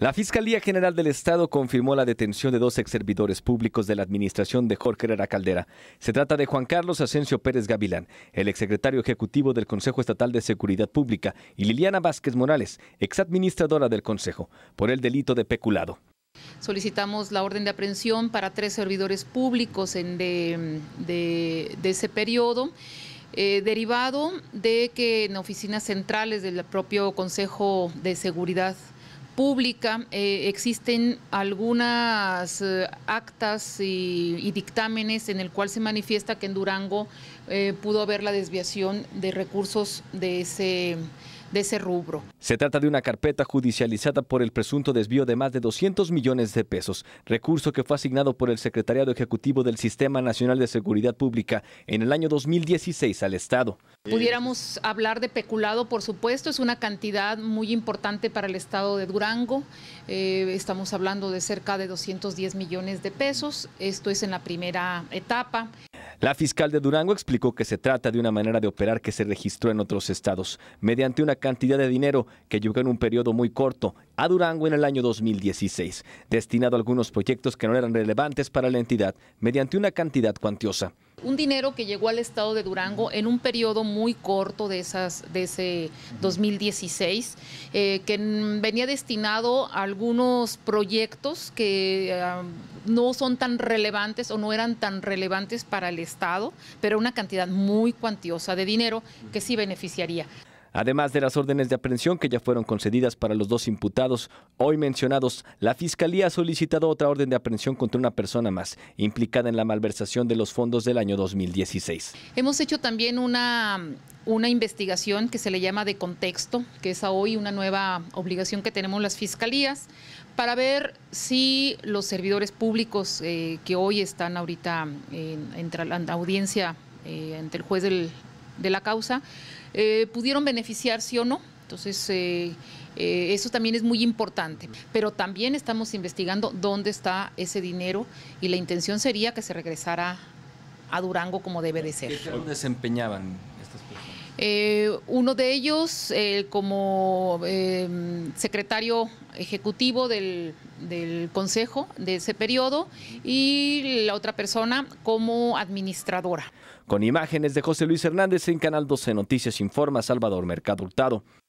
La Fiscalía General del Estado confirmó la detención de dos ex servidores públicos de la administración de Jorge Herrera Caldera. Se trata de Juan Carlos Asensio Pérez Gavilán, el exsecretario ejecutivo del Consejo Estatal de Seguridad Pública, y Liliana Vázquez Morales, exadministradora del Consejo, por el delito de peculado. Solicitamos la orden de aprehensión para tres servidores públicos en de, ese periodo. Eh, derivado de que en oficinas centrales del propio Consejo de Seguridad pública. Eh, existen algunas eh, actas y, dictámenes en el cual se manifiesta que en Durango eh, pudo haber la desviación de recursos de ese de ese rubro. Se trata de una carpeta judicializada por el presunto desvío de más de 200 millones de pesos, recurso que fue asignado por el Secretariado Ejecutivo del Sistema Nacional de Seguridad Pública en el año 2016 al Estado. Pudiéramos hablar de peculado, por supuesto, es una cantidad muy importante para el Estado de Durango. Eh, estamos hablando de cerca de 210 millones de pesos. Esto es en la primera etapa. La fiscal de Durango explicó que se trata de una manera de operar que se registró en otros estados, mediante una cantidad de dinero que llegó en un periodo muy corto a Durango en el año 2016, destinado a algunos proyectos que no eran relevantes para la entidad, mediante una cantidad cuantiosa un dinero que llegó al estado de Durango en un periodo muy corto de, esas, de ese 2016, eh, que venía destinado a algunos proyectos que ah, no son tan relevantes o no eran tan relevantes para el estado, pero una cantidad muy cuantiosa de dinero que sí beneficiaría. Además de las órdenes de aprehensión que ya fueron concedidas para los dos imputados hoy mencionados, la Fiscalía ha solicitado otra orden de aprehensión contra una persona más implicada en la malversación de los fondos del año 2016. Hemos hecho también una, una investigación que se le llama de contexto, que es hoy una nueva obligación que tenemos las fiscalías, para ver si los servidores públicos eh, que hoy están ahorita en, audiencia eh, ante el juez del de la causa, eh, pudieron beneficiar sí o no. Entonces, eh, eh, eso también es muy importante. Pero también estamos investigando dónde está ese dinero y la intención sería que se regresara a Durango como debe de ser. ¿Qué desempeñaban estas personas? Eh, uno de ellos, eh, como eh, secretario ejecutivo del, del, Consejo de ese periodo, y la otra persona como administradora. Con imágenes de José Luis Hernández en Canal 12 Noticias Informa Salvador Mercado Hurtado.